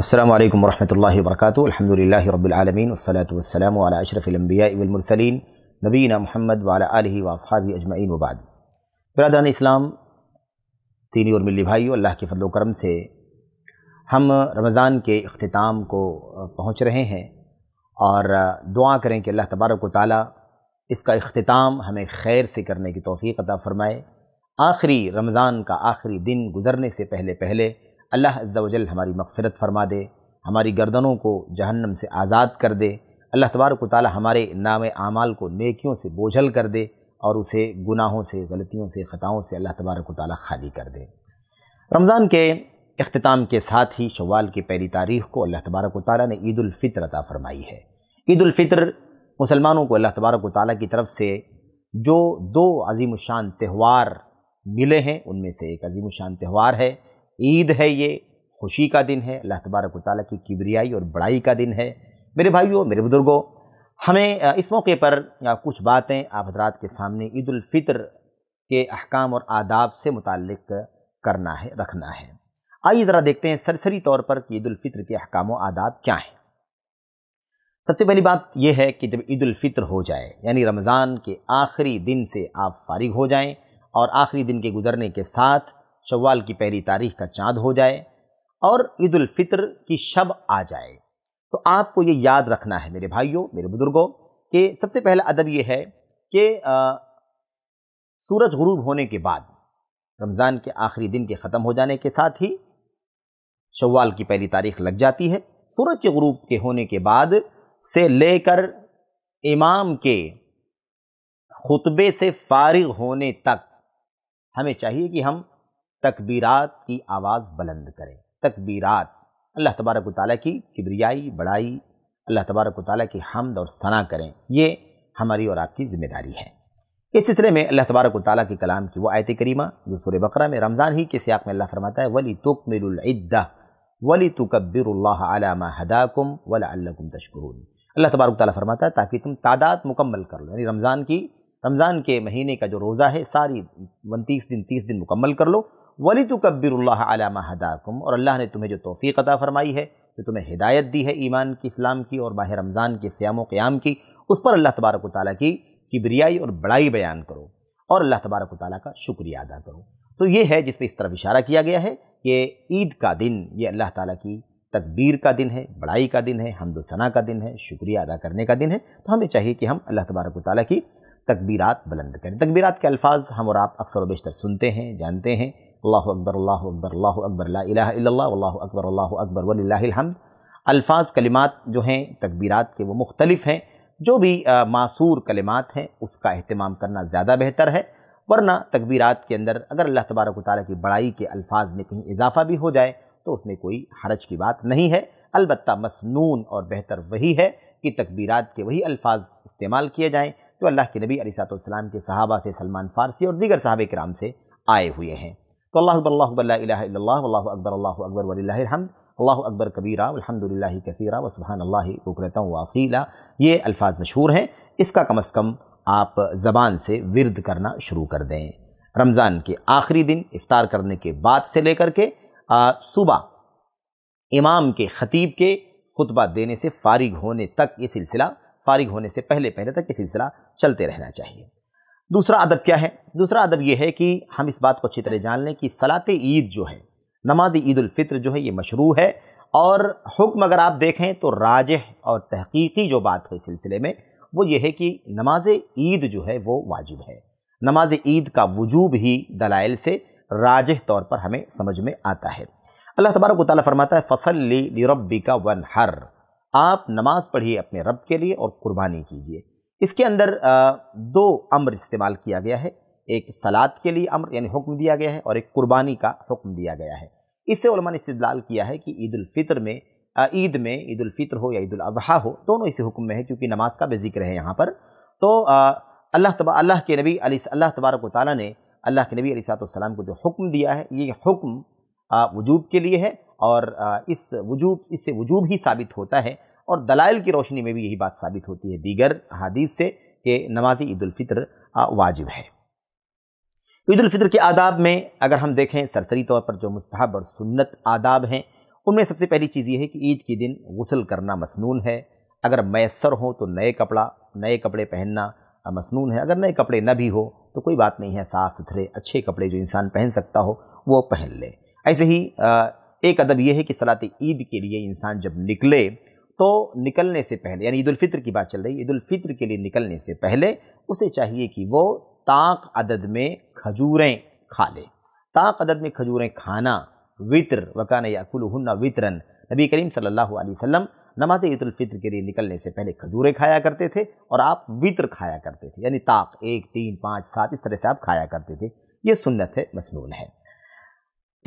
अल्लाम वरहमल वर्क अलहमदिल्ला रबालमीन वसलाम अशरफ़िलम्बियामरसलिन नबीना महमद वाला वसाबी अजमैन वबाद बरदान इस्लाम तीनी और मिली भाई अल्लाह के फजल करम से हम रमज़ान के अख्ताम को पहुँच रहे हैं और दुआ करें कि अल्लाह तबारक ताली इसका अख्ताम हमें खैर से करने की तोफ़ी अता फ़रमाए आखिरी रमज़ान का आखिरी दिन गुज़रने से पहले पहले अल्लाह अज्जावजल हमारी मगफ़रत फरमा दे हमारी गर्दनों को जहन्नम से आज़ाद कर दे अल्लाह तबारक ताली हमारे नाम आमाल को नेकियों से बोझल कर दे और उसे गुनाहों से गलतियों से ख़ताओं से अल्लाह तबारक ताली खाली कर दे रमज़ान के अख्ताम के साथ ही शवाल की पहली तारीख को अल्लाह तबारक ताली ने ईदालफ़ितर अता फ़रमाई है ईदालफ़ितर मुसलमानों को अल्लाह तबारक ताली की तरफ से जो दो अजीम शान त्यौहार मिले हैं उनमें से एक अजीम शान त्यौहार है ईद है ये खुशी का दिन है अल्लाह तबारक ताली की किबरियाई और बड़ाई का दिन है मेरे भाइयों मेरे बुज़ुर्गों हमें इस मौके पर कुछ बातें आप हजरात के सामने ईदालफ़ितर के अहकाम और आदाब से मुतल करना है रखना है आइए ज़रा देखते हैं सरसरी तौर पर कि ईदालफ़ितर के अहकाम व आदाब क्या हैं सबसे पहली बात यह है कि जब ईदालफ़ितर हो जाए यानी रमज़ान के आखिरी दिन से आप फारिग हो जाएँ और आखिरी दिन के गुजरने के साथ शव्वाल की पहली तारीख का चाँद हो जाए और ईद फितर की शब आ जाए तो आपको ये याद रखना है मेरे भाइयों मेरे बुजुर्गों कि सबसे पहला अदब ये है कि सूरज गुरूब होने के बाद रमज़ान के आखिरी दिन के ख़त्म हो जाने के साथ ही शव्वाल की पहली तारीख लग जाती है सूरज के गुरूब के होने के बाद से लेकर इमाम के खुतबे से फारिग होने तक हमें चाहिए कि हम तकबीरात की आवाज़ बुलंद करें तकबीरात अल्लाह तबारक ताली की किबरियाई बड़ाई अल्लाह तबारक ताली की हमद और सना करें ये हमारी और आपकी ज़िम्मेदारी है इस सिलसिले में अल्लाह तबारक ताली के कलाम की वो आयत करीमा जो सूर्य बकरा में रमज़ान ही के सियाक में अल्लाह फरमाता है वली मिल्दा वली तुकबरल्ला हदाकुम वलाकुम तशकर अल्लाह तबारक ताली फरमाता है ताकि तुम तादाद मुकम्मल कर लो यानी रमज़ान की रमज़ान के महीने का जो रोज़ा है सारी उनतीस दिन तीस दिन मुकम्मल कर लो वली तो कब्बरल्ला हदाकुम और अल्लाह ने तुम्हें जो तोफ़ी अदा फ़रमाई है जो तुम्हें हिदायत दी है ईमान की इस्लाम की और माह रमज़ान के स्याम क़्याम की उस पर अल्लाह तबारक ताली की किबरियाई और बड़ाई बयान करो और अल्लाह तबारक ताली का शुक्रिया अदा करो तो ये है जिस पर इस तरफ इशारा किया गया है कि ईद का दिन ये अल्लाह ताली की तकबीर का दिन है बड़ाई का दिन है हमदोसना का दिन है शुक्रिया अदा करने का दिन है तो हमें चाहिए कि हम अल्लाह तबारक ताली की तकबीरात बुलंद करें तकबीरात के अल्फाज हम और आप अक्सर व बेशतर सुनते हैं जानते हैं अल्लाह अकबर अल्लाह अकबर अल्लाह अकबर ला अल्लाह अकबर अल्लाह अकबर वल्हमद अल्फाज कलिमात जो हैं तकबीरात के वो मुख्तलिफ हैं जो भी मासूर कलिमात हैं उसका अहतमाम करना ज़्यादा बेहतर है वरना तकबीरात के अंदर अगर अल्लाह तबारक ताली की बड़ाई के अल्फाज में कहीं इजाफा भी हो जाए तो उसमें कोई हरज की बात नहीं है अलबत् मसनून और बेहतर वही है कि तकबीरात के वही अल्फाज इस्तेमाल किए जाएँ जो अल्लाह के नबी अलीसम के सहाबा से सलमान फ़ारसी और दीगर साहब कराम से आए हुए हैं तो अल्लाह अल्लाह अल्लाह अकबर अल्लाह अकबर वल्हमद अल्लाह अकबर कबीरा अलहमदिल्ला कसीरा व सुबहान अल्लाह ये अल्फाज मशहूर हैं इसका कम अज़ कम आप ज़बान से विरद करना शुरू कर दें रमज़ान के आखिरी दिन इफ़ार करने के बाद से लेकर के सुबह इमाम के ख़तीब के खुतबा देने से फारिग होने तक ये सिलसिला फारिग होने से पहले पहले तक ये सिलसिला चलते रहना चाहिए दूसरा अदब क्या है दूसरा अदब यह है कि हम इस बात को अच्छी तरह जान लें कि सलात ईद जो है नमाज ईदालफ़ित्र जो है ये मशरू है और हुक्म अगर आप देखें तो राज और तहकीकी जो बात है सिलसिले में वो ये है कि नमाज ईद जो है वो वाजिब है नमाज ईद का वजूब ही दलाइल से राज तौर पर हमें समझ में आता है अल्लाह तबारक ताली फरमाता है फसल ली रबी का वन हर आप नमाज़ पढ़िए अपने रब के लिए और कुर्बानी कीजिए इसके अंदर दो अम्र इस्तेमाल किया गया है एक सलाद के लिए अम्र यानी हुक्म दिया गया है और एक कुर्बानी का हुक्म दिया गया है इससे उलमा ने इस्तलाल किया है कि ईदालफ़ितर में ईद में ईदालफ़ितर हो या ईदाजी हो दोनों इसी हुक्म में है क्योंकि नमाज का भी जिक्र है यहाँ पर तो अल्लाह तब अल्लाह के नबी अल्लाह तबारक ताली ने अल्लाह के नबी अलीसलाम को जो हुक्म दिया है ये हुक्म वजूब के लिए है और इस वजूब इससे वजूब ही साबित होता है और दलाइल की रोशनी में भी यही बात साबित होती है दीगर हदीस से कि ईद ईदालफ़ितर वाजिब है ईदालफ़ितर के आदाब में अगर हम देखें सरसरी तौर पर जो मुस्ताहब और सुन्नत आदाब हैं उनमें सबसे पहली चीज़ ये है कि ईद के दिन गसल करना मसनून है अगर मैसर हो तो नए कपड़ा नए कपड़े पहनना मसनून है अगर नए कपड़े न भी हो तो कोई बात नहीं है साफ़ सुथरे अच्छे कपड़े जो इंसान पहन सकता हो वो पहन ले ऐसे ही एक अदब यह है कि सलात ईद के लिए इंसान जब निकले तो निकलने से पहले यानी ईदालफ़ित्र की बात चल रही है ईदालफ़ित्र के लिए निकलने से पहले उसे चाहिए कि वो ताक अदद में खजूरें खा ले ताक अदद में खजूरें खाना वित्र वकान हन्ना वितरन नबी करीम सल्लल्लाहु अलैहि वसल्लम नमाज ईदालफ़ित्र के लिए निकलने से पहले खजूरें खाया करते थे और आप वित्र खाया करते थे यानी ताक एक तीन पाँच सात इस तरह से आप खाया करते थे ये सुनत है मसनून है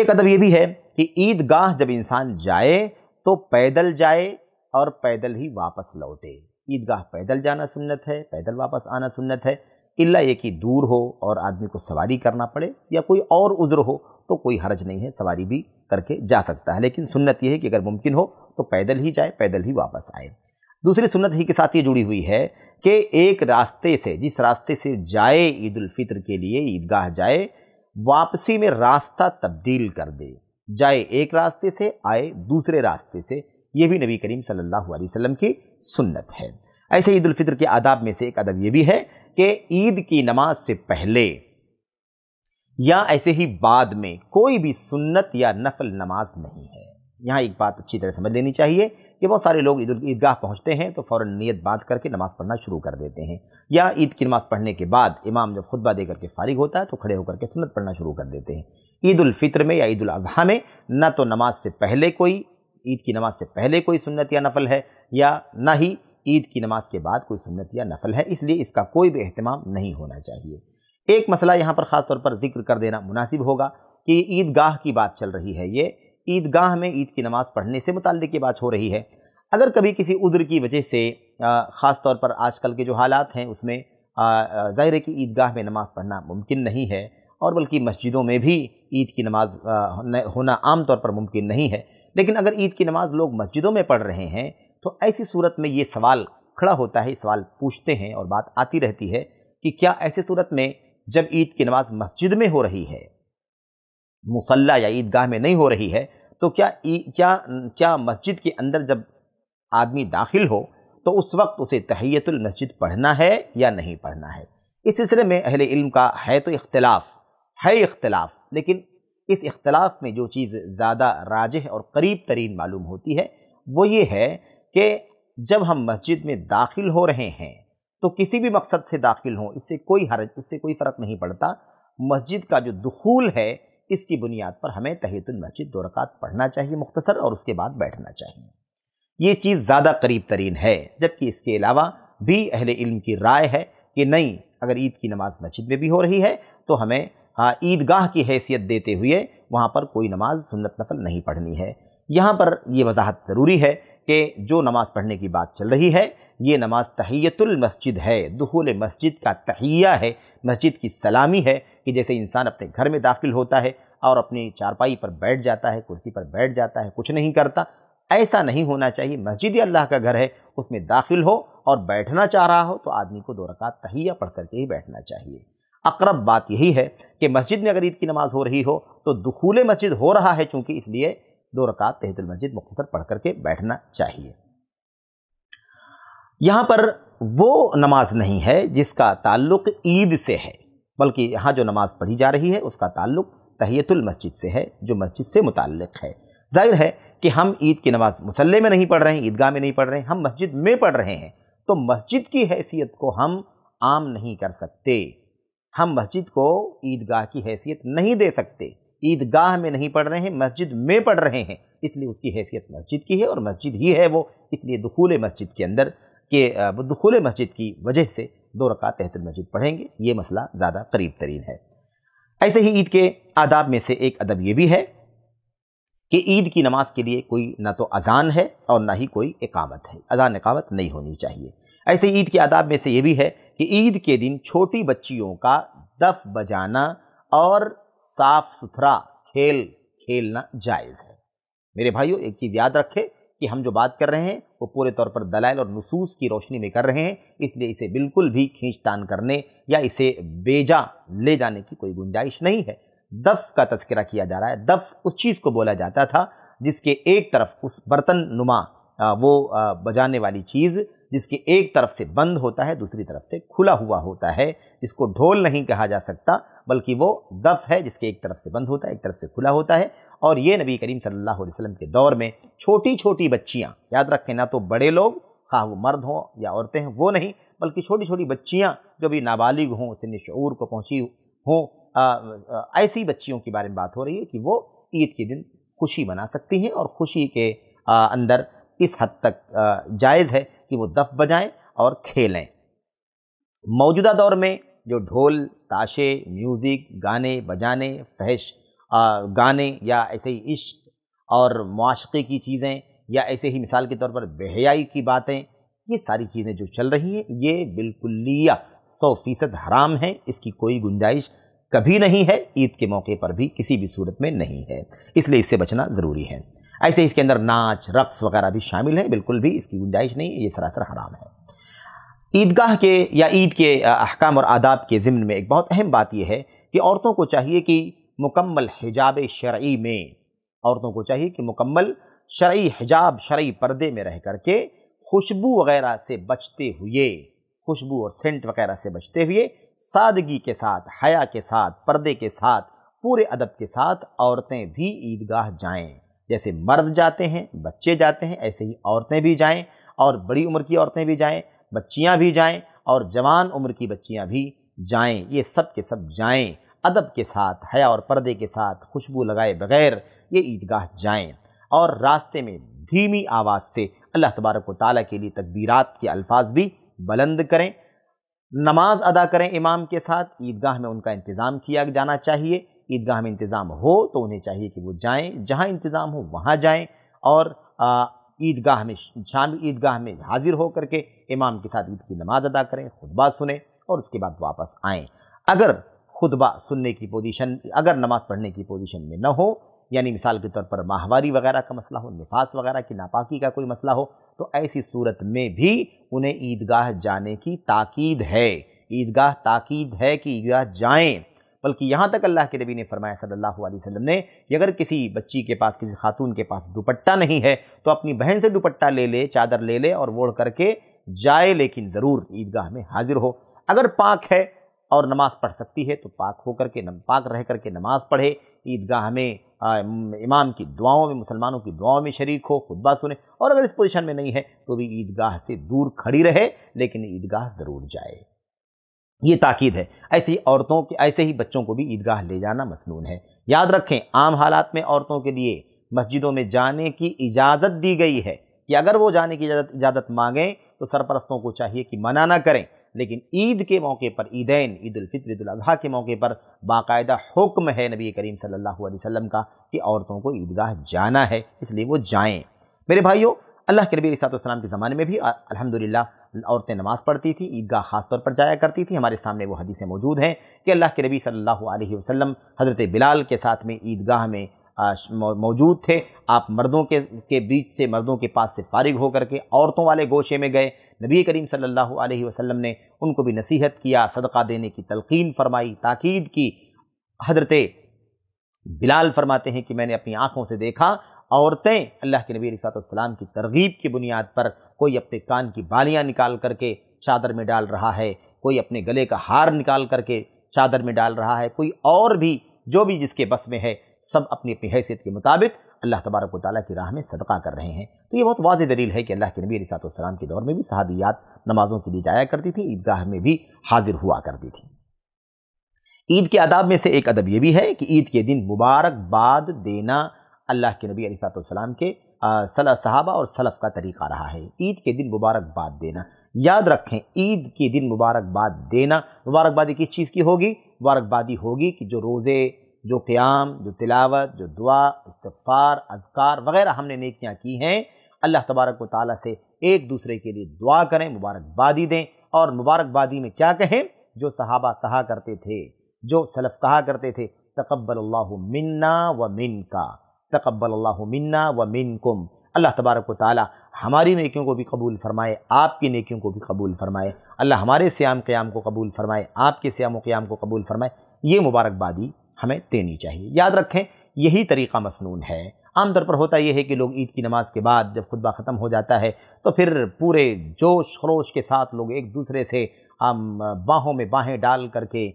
एक अदब ये भी है कि ईदगाह जब इंसान जाए तो पैदल जाए और पैदल ही वापस लौटे ईदगाह पैदल जाना सुन्नत है पैदल वापस आना सुन्नत है इल्ला ये कि दूर हो और आदमी को सवारी करना पड़े या कोई और उज़्र हो तो कोई हर्ज नहीं है सवारी भी करके जा सकता है लेकिन सुन्नत यह है कि अगर मुमकिन हो तो पैदल ही जाए पैदल ही वापस आए दूसरी सुन्नत ही के साथ ये जुड़ी हुई है कि एक रास्ते से जिस रास्ते से जाए ईद फितर के लिए ईदगाह जाए वापसी में रास्ता तब्दील कर दे जाए एक रास्ते से आए दूसरे रास्ते से ये भी नबी करीम सल्लल्लाहु अलैहि वसल्लम की सुन्नत है ऐसे ईद ईदालफ़ितर के आदाब में से एक अदब ये भी है कि ईद की नमाज से पहले या ऐसे ही बाद में कोई भी सुन्नत या नफल नमाज नहीं है यहाँ एक बात अच्छी तरह समझ लेनी चाहिए कि बहुत सारे लोग ईद ईदगाह पहुँचते हैं तो फ़ौर नीयत बांध करके नमाज़ पढ़ना शुरू कर देते हैं या ईद की नमाज़ पढ़ने के बाद इमाम जब खुतबा दे करके फारिग होता है तो खड़े होकर के सुनत पढ़ना शुरू कर देते हैं ईद उल फित्र में या ईद उल अजहा में न तो नमाज से पहले कोई ईद की नमाज से पहले कोई सुन्नत या नफल है या ना ही ईद की नमाज के बाद कोई सुन्नत या नफल है इसलिए इसका कोई भी अहतमाम नहीं होना चाहिए एक मसला यहाँ पर ख़ास तौर पर जिक्र कर देना मुनासिब होगा कि ईदगाह की बात चल रही है ये ईदगाह में ईद की नमाज़ पढ़ने से मुतल की बात हो रही है अगर कभी किसी उद्र की वजह से ख़ास तौर पर आजकल के जो हालात हैं उसमें ज़ाहिर है कि ईदगाह में नमाज़ पढ़ना मुमकिन नहीं है और बल्कि मस्जिदों में भी ईद की नमाज होना आम तौर पर मुमकिन नहीं है लेकिन अगर ईद की नमाज लोग मस्जिदों में पढ़ रहे हैं तो ऐसी सूरत में ये सवाल खड़ा होता है सवाल पूछते हैं और बात आती रहती है कि क्या ऐसी सूरत में जब ईद की नमाज मस्जिद में हो रही है मुसल्ला या ईदगाह में नहीं हो रही है तो क्या क्या क्या मस्जिद के अंदर जब आदमी दाखिल हो तो उस वक्त उसे तहैतुल मस्जिद पढ़ना है या नहीं पढ़ना है इस सिलसिले में अहले इल्म का है तो इख्तलाफ है इख्तलाफ लेकिन इस इख्तलाफ में जो चीज़ ज़्यादा राजह और करीब तरीन मालूम होती है वो ये है कि जब हम मस्जिद में दाखिल हो रहे हैं तो किसी भी मकसद से दाखिल हों इससे कोई हरज इससे कोई फ़र्क नहीं पड़ता मस्जिद का जो दखूल है इसकी बुनियाद पर हमें तहतुल मस्जिद दो रकात पढ़ना चाहिए मुख्तसर और उसके बाद बैठना चाहिए ये चीज़ ज़्यादा करीब तरीन है जबकि इसके अलावा भी अहले इल्म की राय है कि नहीं अगर ईद की नमाज़ मस्जिद में भी हो रही है तो हमें हाँ ईदगाह की हैसियत देते हुए वहाँ पर कोई नमाज सुन्नत नफल नहीं पढ़नी है यहाँ पर ये वजाहत ज़रूरी है कि जो नमाज़ पढ़ने की बात चल रही है ये नमाज तहियतुल मस्जिद है दुहुल मस्जिद का तहिया है मस्जिद की सलामी है कि जैसे इंसान अपने घर में दाखिल होता है और अपनी चारपाई पर बैठ जाता है कुर्सी पर बैठ जाता है कुछ नहीं करता ऐसा नहीं होना चाहिए मस्जिद अल्लाह का घर है उसमें दाखिल हो और बैठना चाह रहा हो तो आदमी को दो रकात तहिया पढ़ करके ही बैठना चाहिए अकरब बात यही है कि मस्जिद में अगर ईद की नमाज़ हो रही हो तो दखूल मस्जिद हो रहा है चूँकि इसलिए दो रकात तहतुल मस्जिद मुख्तसर पढ़ करके बैठना चाहिए यहाँ पर वो नमाज नहीं है जिसका ताल्लुक़ ईद से है बल्कि यहाँ जो नमाज पढ़ी जा रही है उसका ताल्लुक़ तहयतुल मस्जिद से है जो मस्जिद से मुतक़ है जाहिर है कि हम ईद की नमाज़ मुसल्ले में नहीं पढ़ रहे हैं ईदगाह में नहीं पढ़ रहे हैं हम मस्जिद में पढ़ रहे हैं तो मस्जिद की हैसियत को हम आम नहीं कर सकते हम मस्जिद को ईदगाह की हैसियत नहीं दे सकते ईदगाह में नहीं पढ़ रहे हैं मस्जिद में पढ़ रहे हैं इसलिए उसकी हैसियत मस्जिद की है और मस्जिद ही है वो इसलिए दखूल मस्जिद के अंदर के दखूल मस्जिद की वजह से दो रकात तहत मस्जिद पढ़ेंगे ये मसला ज़्यादा करीब तरीन है ऐसे ही ईद के आदाब में से एक अदब ये भी है कि ईद की नमाज के लिए कोई ना तो अजान है और ना ही कोई इकामत है अजान इकामत नहीं होनी चाहिए ऐसे ईद के आदाब में से ये भी है कि ईद के दिन छोटी बच्चियों का दफ बजाना और साफ सुथरा खेल खेलना जायज़ है मेरे भाइयों एक चीज़ याद रखें कि हम जो बात कर रहे हैं वो पूरे तौर पर दलाल और नसूस की रोशनी में कर रहे हैं इसलिए इसे बिल्कुल भी खींचतान करने या इसे बेजा ले जाने की कोई गुंजाइश नहीं है दफ का तस्करा किया जा रहा है दफ उस चीज़ को बोला जाता था जिसके एक तरफ उस बर्तन नुमा वो बजाने वाली चीज़ जिसके एक तरफ से बंद होता है दूसरी तरफ से खुला हुआ होता है इसको ढोल नहीं कहा जा सकता बल्कि वो दफ है जिसके एक तरफ से बंद होता है एक तरफ से खुला होता है और ये नबी करीम सल्लल्लाहु अलैहि वसल्लम के दौर में छोटी छोटी बच्चियाँ याद रखें ना तो बड़े लोग खा वो मर्द हों या औरतें हैं वो नहीं बल्कि छोटी छोटी बच्चियाँ जो भी नाबालिग हों सिन शूर को पहुँची हों ऐसी बच्चियों के बारे में बात हो रही है कि वो ईद के दिन खुशी मना सकती हैं और खुशी के आ, अंदर इस हद तक जायज़ है कि वो दफ बजाएं और खेलें मौजूदा दौर में जो ढोल ताशे म्यूज़िक गाने बजाने फहश गाने या ऐसे ही इश्क और माशे की चीज़ें या ऐसे ही मिसाल के तौर पर बेहयाई की बातें ये सारी चीज़ें जो चल रही हैं ये बिल्कुलिया सौ फीसद हराम है इसकी कोई गुंजाइश कभी नहीं है ईद के मौके पर भी किसी भी सूरत में नहीं है इसलिए इससे बचना ज़रूरी है ऐसे इसके अंदर नाच रक्स वगैरह भी शामिल है बिल्कुल भी इसकी गुंजाइश नहीं ये सरासर हराम है ईदगाह के या ईद के अहकाम और आदाब के ज़िम्न में एक बहुत अहम बात यह है कि औरतों को चाहिए कि मुकम्मल हिजाब शर्य में औरतों को चाहिए कि मुकम्मल शर्य हिजाब शर्य पर्दे में रह करके खुशबू वगैरह से बचते हुए खुशबू और सेंट वगैरह से बचते हुए सादगी के साथ हया के साथ पर्दे के साथ पूरे अदब के साथ औरतें भी ईदगाह जाएं जैसे मर्द जाते हैं बच्चे जाते हैं ऐसे ही औरतें भी जाएं और बड़ी उम्र की औरतें भी जाएं बच्चियां भी जाएं और जवान उम्र की बच्चियां भी जाएं ये सब के सब जाएं अदब के साथ हया और पर्दे के साथ खुशबू लगाए बगैर ये ईदगाह जाएं और रास्ते में धीमी आवाज़ से अल्लाह तबारक ताली के लिए तकबीरात के अल्फाज भी बुलंद करें नमाज अदा करें इमाम के साथ ईदगाह में उनका इंतज़ाम किया जाना चाहिए ईदगाह में इंतज़ाम हो तो उन्हें चाहिए कि वो जाएं जहां इंतज़ाम हो वहां जाएं और ईदगाह में शाम ईदगाह में हाजिर होकर के इमाम के साथ ईद की नमाज़ अदा करें खुतबा सुने और उसके बाद वापस आएँ अगर खुतबा सुनने की पोजीशन अगर नमाज़ पढ़ने की पोजीशन में न हो यानी मिसाल के तौर पर माहवारी वगैरह का मसला हो नफास वगैरह की नापाकी का कोई मसला हो तो ऐसी सूरत में भी उन्हें ईदगाह जाने की ताकीद है ईदगाह ताकीद है कि ईदगाह जाएं बल्कि यहाँ तक अल्लाह के नबी ने फरमाया सल्लल्लाहु अलैहि वसल्लम ने कि अगर किसी बच्ची के पास किसी खातून के पास दुपट्टा नहीं है तो अपनी बहन से दुपट्टा ले ले चादर ले ले और वोड़ करके जाए लेकिन ज़रूर ईदगाह में हाजिर हो अगर पाक है और नमाज़ पढ़ सकती है तो पाक होकर के नम पाक रह करके नमाज़ पढ़े ईदगाह में इमाम की दुआओं में मुसलमानों की दुआओं में शरीक हो खुतबा सुने और अगर इस पोजीशन में नहीं है तो भी ईदगाह से दूर खड़ी रहे लेकिन ईदगाह ज़रूर जाए ये ताकीद है ऐसी औरतों के ऐसे ही बच्चों को भी ईदगाह ले जाना मसनून है याद रखें आम हालात में औरतों के लिए मस्जिदों में जाने की इजाज़त दी गई है कि अगर वो जाने की इजाज़त इजाज़त मांगें तो सरपरस्तों को चाहिए कि मना ना करें लेकिन ईद के मौके पर ईदैन ईद फितर ईद के मौके पर बाकायदा हुक्म है नबी करीम सल्लल्लाहु अलैहि वसल्लम का कि औरतों को ईदगाह जाना है इसलिए वो जाएं मेरे भाइयों अल्लाह के नबी सलाम के ज़माने में भी अलहमदिल्ला औरतें नमाज़ पढ़ती थी ईदगाह खास तौर पर जाया करती थी हमारे सामने वो हदीसें मौजूद हैं कि अल्लाह के नबी सल्लल्लाहु अलैहि वसल्लम हज़रत बिलाल के साथ में ईदगाह में मौजूद थे आप मर्दों के के बीच से मर्दों के पास से फारिग होकर के औरतों वाले गोशे में गए नबी करीम सल्लल्लाहु अलैहि वसल्लम ने उनको भी नसीहत किया सदका देने की तलकीन फरमाई ताकीद की हजरत बिलाल फरमाते हैं कि मैंने अपनी आँखों से देखा औरतें अल्लाह के नबी सातम की तरगीब की बुनियाद पर कोई अपने कान की बालियाँ निकाल करके चादर में डाल रहा है कोई अपने गले का हार निकाल करके चादर में डाल रहा है कोई और भी जो भी जिसके बस में है सब अपनी अपनी हैसियत के मुताबिक अल्लाह तबारक ताली की राह में सदका कर रहे हैं तो ये बहुत वाज दलील है कि अल्लाह के नबी सातम के दौर में भी सहाबियात नमाज़ों के लिए जाया करती थी ईदगाह में भी हाजिर हुआ करती थी ईद के आदाब में से एक अदब ये भी है कि ईद के दिन मुबारकबाद देना अल्लाह के नबी अलीसलाम के सला सहाबा और सलफ़ का तरीक़ा रहा है ईद के दिन मुबारकबाद देना याद रखें ईद के दिन मुबारकबाद देना मुबारकबादी किस चीज़ की होगी मुबारकबादी होगी कि जो रोज़े जो क़्याम जो तिलावत जो दुआ इस्तफ़ार अजकार वगैरह हमने नेकियाँ की हैं अल्लाह तबारक व ताली से एक दूसरे के लिए दुआ करें मुबारकबादी दें और मुबारकबादी में क्या कहें जो सहाबा कहा करते थे जो सलफ़ कहा करते थे तकबल्ला मिन्ना व मिन का तकबल मन्ना व मिन कुम अल्लाह तबारक ताली हमारी नेकियों को भी कबूल फ़रमाए आपकी नेकियों को भी कबूल फ़रमाए अल्लाह हमारे स्याम क़्याम को कबूल फ़रमाए आपके स्याम क़्याम को कबूल फ़रमाए ये मुबारकबादी हमें देनी चाहिए याद रखें यही तरीका मसनून है आमतौर पर होता यह है कि लोग ईद की नमाज़ के बाद जब खुतबा ख़त्म हो जाता है तो फिर पूरे जोश खरोश के साथ लोग एक दूसरे से बाहों में बाहें डाल करके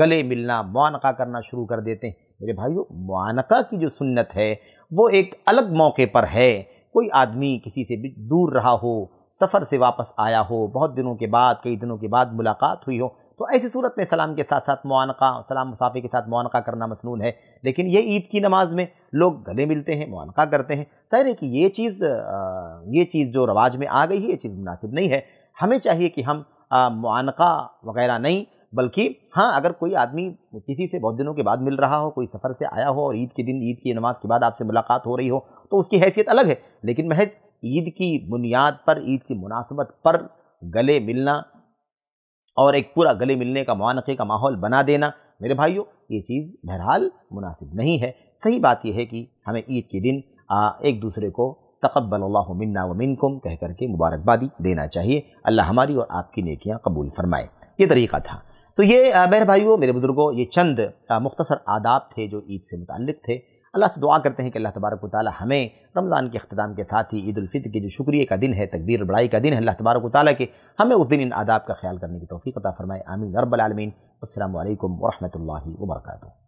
गले मिलना मुआनका करना शुरू कर देते हैं मेरे भाइयों मानका की जो सुन्नत है वो एक अलग मौके पर है कोई आदमी किसी से दूर रहा हो सफ़र से वापस आया हो बहुत दिनों के बाद कई दिनों के बाद मुलाकात हुई हो तो ऐसी सूरत में सलाम के साथ साथ मानका सलाम मुसाफिर के साथ मानका करना मसनून है लेकिन ये ईद की नमाज़ में लोग गले मिलते हैं मुआनका करते हैं सहरे है कि ये चीज़ ये चीज़ जो रवाज में आ गई है ये चीज़ मुनासिब नहीं है हमें चाहिए कि हम मानका वगैरह नहीं बल्कि हाँ अगर कोई आदमी किसी से बहुत दिनों के बाद मिल रहा हो कोई सफ़र से आया हो और ईद के दिन ईद की नमाज़ के बाद आपसे मुलाकात हो रही हो तो उसकी हैसियत अलग है लेकिन महज ईद की बुनियाद पर ईद की मुनासबत पर गले मिलना और एक पूरा गले मिलने का मानक़े का माहौल बना देना मेरे भाइयों ये चीज़ बहरहाल मुनासिब नहीं है सही बात यह है कि हमें ईद के दिन आ, एक दूसरे को तकबल मन्ना व कुम कह करके मुबारकबादी देना चाहिए अल्लाह हमारी और आपकी नेकियाँ कबूल फरमाए ये तरीका था तो ये मेरे भाइयों मेरे बुज़ुर्गों ये चंद मुख्तसर आदाब थे जो ईद से मुतल थे अल्लाह से दुआ करते हैं कि अल्लाह तबारक ताली हमें रमज़ान के अख्ताम के साथ ही ईदालफ़ितर के जो शुक्रिया का दिन है तकबीर बड़ाई का दिन है अल्लाह तबारक ताली के हमें उस दिन इन आदाब का ख्याल करने की तोफ़ी अता फ़रमाए आमीन रबालमीन असल वरम्ह वर्का